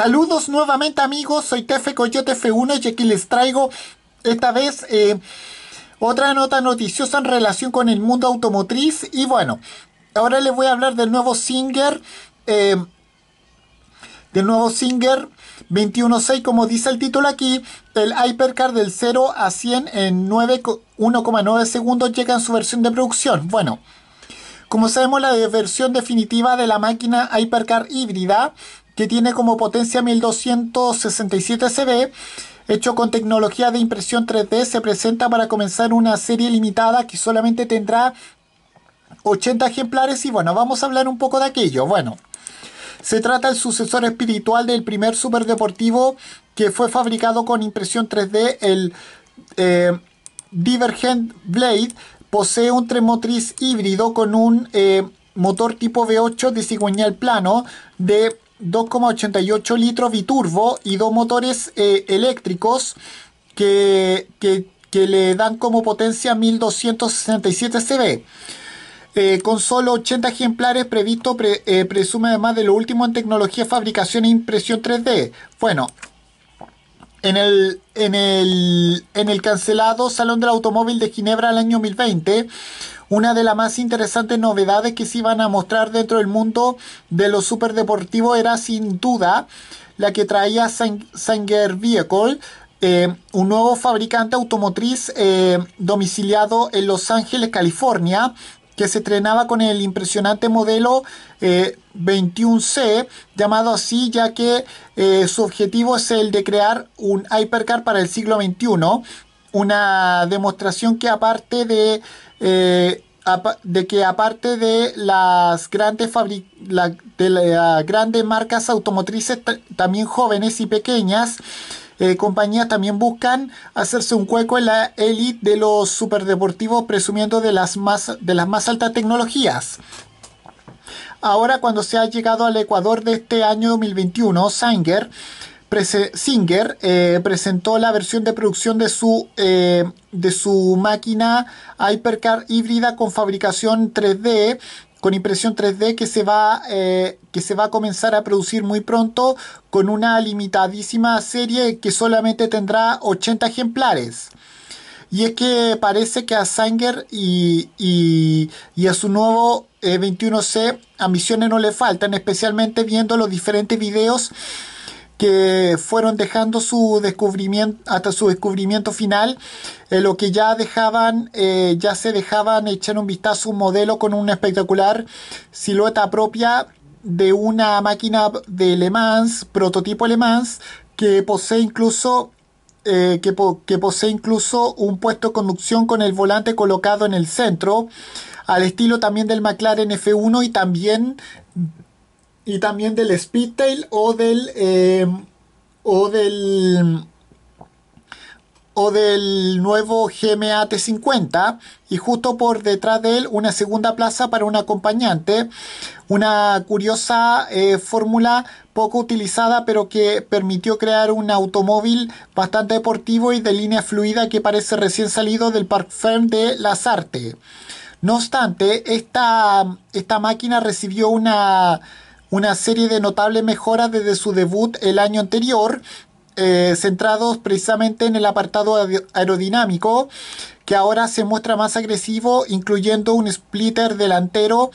Saludos nuevamente amigos, soy Tefe Coyote F1 y aquí les traigo esta vez eh, otra nota noticiosa en relación con el mundo automotriz y bueno, ahora les voy a hablar del nuevo Singer, eh, del nuevo Singer 21.6 como dice el título aquí, el Hypercar del 0 a 100 en 1,9 segundos llega en su versión de producción. Bueno, como sabemos, la versión definitiva de la máquina Hypercar híbrida que tiene como potencia 1267 CB, hecho con tecnología de impresión 3D, se presenta para comenzar una serie limitada que solamente tendrá 80 ejemplares y bueno, vamos a hablar un poco de aquello. Bueno, se trata del sucesor espiritual del primer superdeportivo que fue fabricado con impresión 3D, el eh, Divergent Blade. Posee un tremotriz híbrido con un eh, motor tipo V8 de cigüeñal plano de 2,88 litros biturbo y dos motores eh, eléctricos que, le dan como potencia 1267 CV. Eh, con solo 80 ejemplares previsto, eh, presume además de lo último en tecnología, fabricación e impresión 3D. Bueno, en el, en el, cancelado Salón del Automóvil de Ginebra el año 2020, una de las más interesantes novedades que se iban a mostrar dentro del mundo de los superdeportivos era sin duda la que traía Sanger Vehicle, eh, un nuevo fabricante automotriz eh, domiciliado en Los Ángeles, California, que se estrenaba con el impresionante modelo 21C, eh, llamado así ya que su objetivo es el de crear un hypercar para el siglo XXI, una demostración que aparte de, eh, de que aparte de las grandes las grandes marcas automotrices también jóvenes y pequeñas eh, compañías también buscan hacerse un hueco en la élite de los superdeportivos presumiendo de las más de las más altas tecnologías Ahora, cuando se ha llegado al Ecuador de este año 2021, Sanger Singer eh, presentó la versión de producción de su, eh, de su máquina Hypercar híbrida con fabricación 3D con impresión 3D que se va eh, que se va a comenzar a producir muy pronto con una limitadísima serie que solamente tendrá 80 ejemplares. Y es que parece que a Sanger y, a su nuevo 21C ambiciones no le faltan, especialmente viendo los diferentes videos que fueron dejando su descubrimiento hasta su descubrimiento final eh, lo que ya dejaban eh, ya se dejaban echar un vistazo un modelo con una espectacular silueta propia de una máquina de Le Mans prototipo Le Mans que posee incluso eh, que, que, posee incluso un puesto de conducción con el volante colocado en el centro, al estilo también del McLaren F1 y también y también del Speedtail o del eh, o del o del nuevo GMA T50 y justo por detrás de él una segunda plaza para un acompañante una curiosa eh, fórmula poco utilizada pero que permitió crear un automóvil bastante deportivo y de línea fluida que parece recién salido del Park Firm de Las Artes no obstante esta máquina recibió una una serie de notables mejoras desde su debut el año anterior, eh, centrados precisamente en el apartado aerodinámico, que ahora se muestra más agresivo, incluyendo un splitter delantero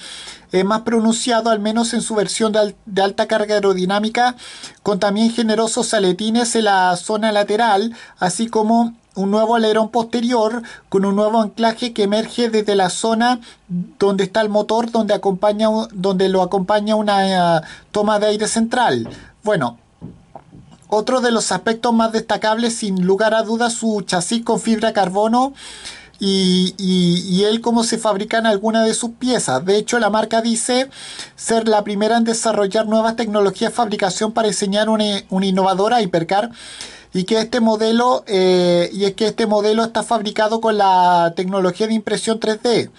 eh, más pronunciado, al menos en su versión de, de, alta carga aerodinámica, con también generosos aletines en la zona lateral, así como un nuevo alerón posterior con un nuevo anclaje que emerge desde la zona donde está el motor, donde, acompaña, donde lo acompaña una eh, toma de aire central. Bueno, otro de los aspectos más destacables, sin lugar a dudas, su chasis con fibra carbono y, y, él cómo se fabrican algunas de sus piezas. De hecho, la marca dice ser la primera en desarrollar nuevas tecnologías de fabricación para diseñar una, una innovadora hipercar y que este modelo eh, y es que este modelo está fabricado con la tecnología de impresión 3D.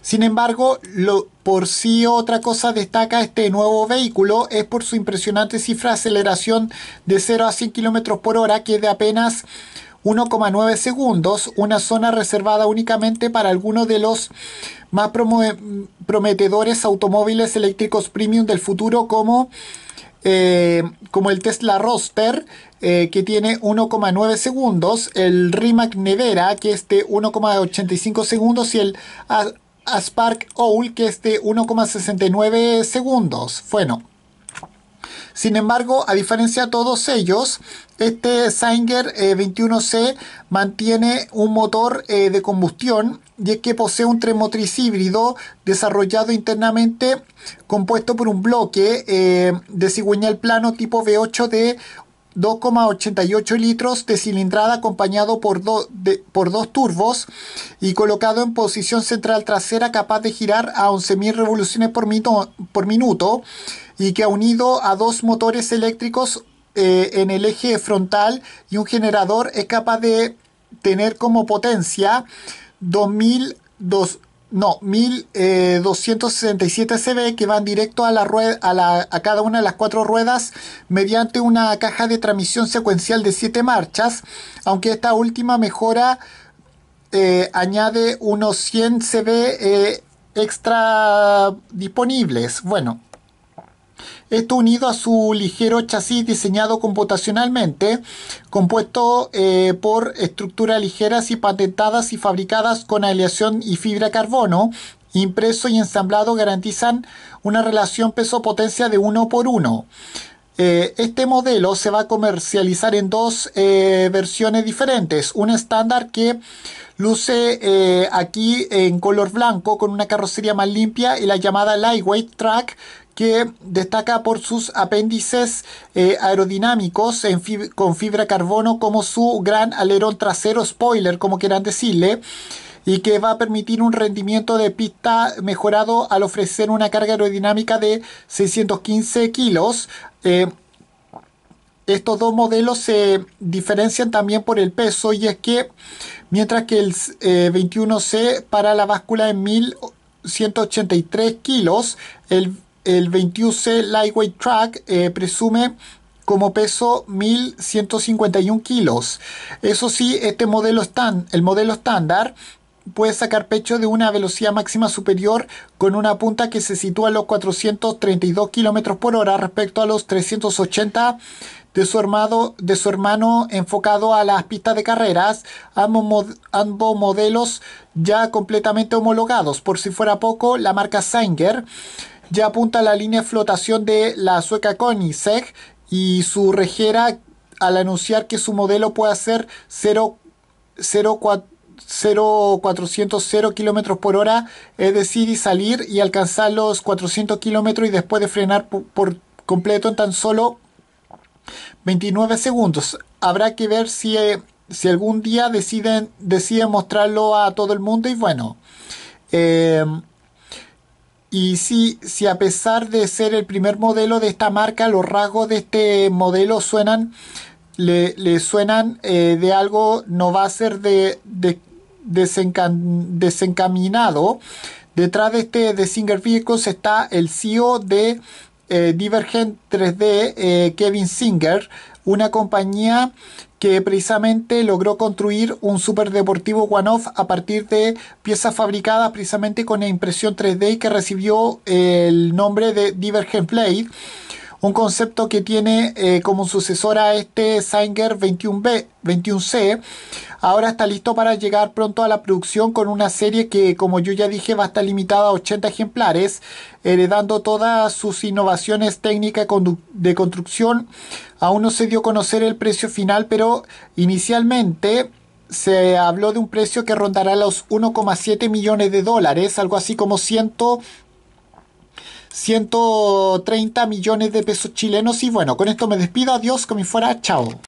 Sin embargo, lo, por sí otra cosa destaca este nuevo vehículo es por su impresionante cifra de aceleración de 0 a 100 km por hora, que es de apenas 1,9 segundos, una zona reservada únicamente para algunos de los más prometedores automóviles eléctricos premium del futuro como eh, como el Tesla Roster, eh, que tiene 1,9 segundos, el Rimac Nevera que es de 1,85 segundos y el Aspark Owl que es de 1,69 segundos. Bueno. Sin embargo, a diferencia de todos ellos, este Singer 21C eh, mantiene un motor eh, de combustión y es que posee un tren híbrido desarrollado internamente compuesto por un bloque eh, de cigüeñal plano tipo V8 de 2,88 litros de cilindrada acompañado por, dos turbos y colocado en posición central trasera capaz de girar a 11.000 revoluciones por minuto y que ha unido a dos motores eléctricos eh, en el eje frontal y un generador es capaz de tener como potencia 2.267 no, 1267 eh, CB que van directo a, la a, cada una de las cuatro ruedas mediante una caja de transmisión secuencial de siete marchas, aunque esta última mejora eh, añade unos 100 CB extra disponibles. Bueno, esto unido a su ligero chasis diseñado computacionalmente, compuesto eh, por estructuras ligeras y patentadas y fabricadas con aleación y fibra carbono, impreso y ensamblado garantizan una relación peso-potencia de uno por uno. Eh, este modelo se va a comercializar en dos eh, versiones diferentes. Un estándar que luce aquí en color blanco con una carrocería más limpia y la llamada Lightweight Track que destaca por sus apéndices eh, aerodinámicos con fibra carbono como su gran alerón trasero, spoiler, como quieran decirle y que va a permitir un rendimiento de pista mejorado al ofrecer una carga aerodinámica de 615 kilos. Eh, estos dos modelos se diferencian también por el peso y es que mientras que el 21C eh, para la báscula es 1183 kilos, el el 21C Lightweight Track eh, presume como peso 1151 kilos. Eso sí, este modelo el modelo estándar puede sacar pecho de una velocidad máxima superior con una punta que se sitúa a los 432 kilómetros por hora respecto a los 380 de su, hermano enfocado a las pistas de carreras, ambos, ambos modelos ya completamente homologados. Por si fuera poco, la marca Sanger ya apunta la línea de flotación de la sueca SEG. y su regera al anunciar que su modelo puede hacer 0,400 km por hora, es decir, salir y alcanzar los 400 km y después de frenar por, completo en tan solo 29 segundos. Habrá que ver si, eh, si algún día deciden, deciden mostrarlo a todo el mundo y bueno. Eh, y si, si a pesar de ser el primer modelo de esta marca, los rasgos de este modelo suenan, le, suenan eh, de algo, no va a ser de, desencaminado. Detrás de este Singer Vehicles está el CEO de eh, Divergent 3D, eh, Kevin Singer, una compañía que precisamente logró construir un super deportivo one-off a partir de piezas fabricadas precisamente con la impresión 3D que recibió el nombre de Divergent Blade un concepto que tiene eh, como sucesor a este Singer 21B, 21C. Ahora está listo para llegar pronto a la producción con una serie que, como yo ya dije, va a estar limitada a 80 ejemplares, heredando todas sus innovaciones técnicas de construcción. Aún no se dio a conocer el precio final, pero inicialmente se habló de un precio que rondará los 1,7 millones de dólares, algo así como 100 130 millones de pesos chilenos. Y bueno, con esto me despido. Adiós, como fuera. Chao.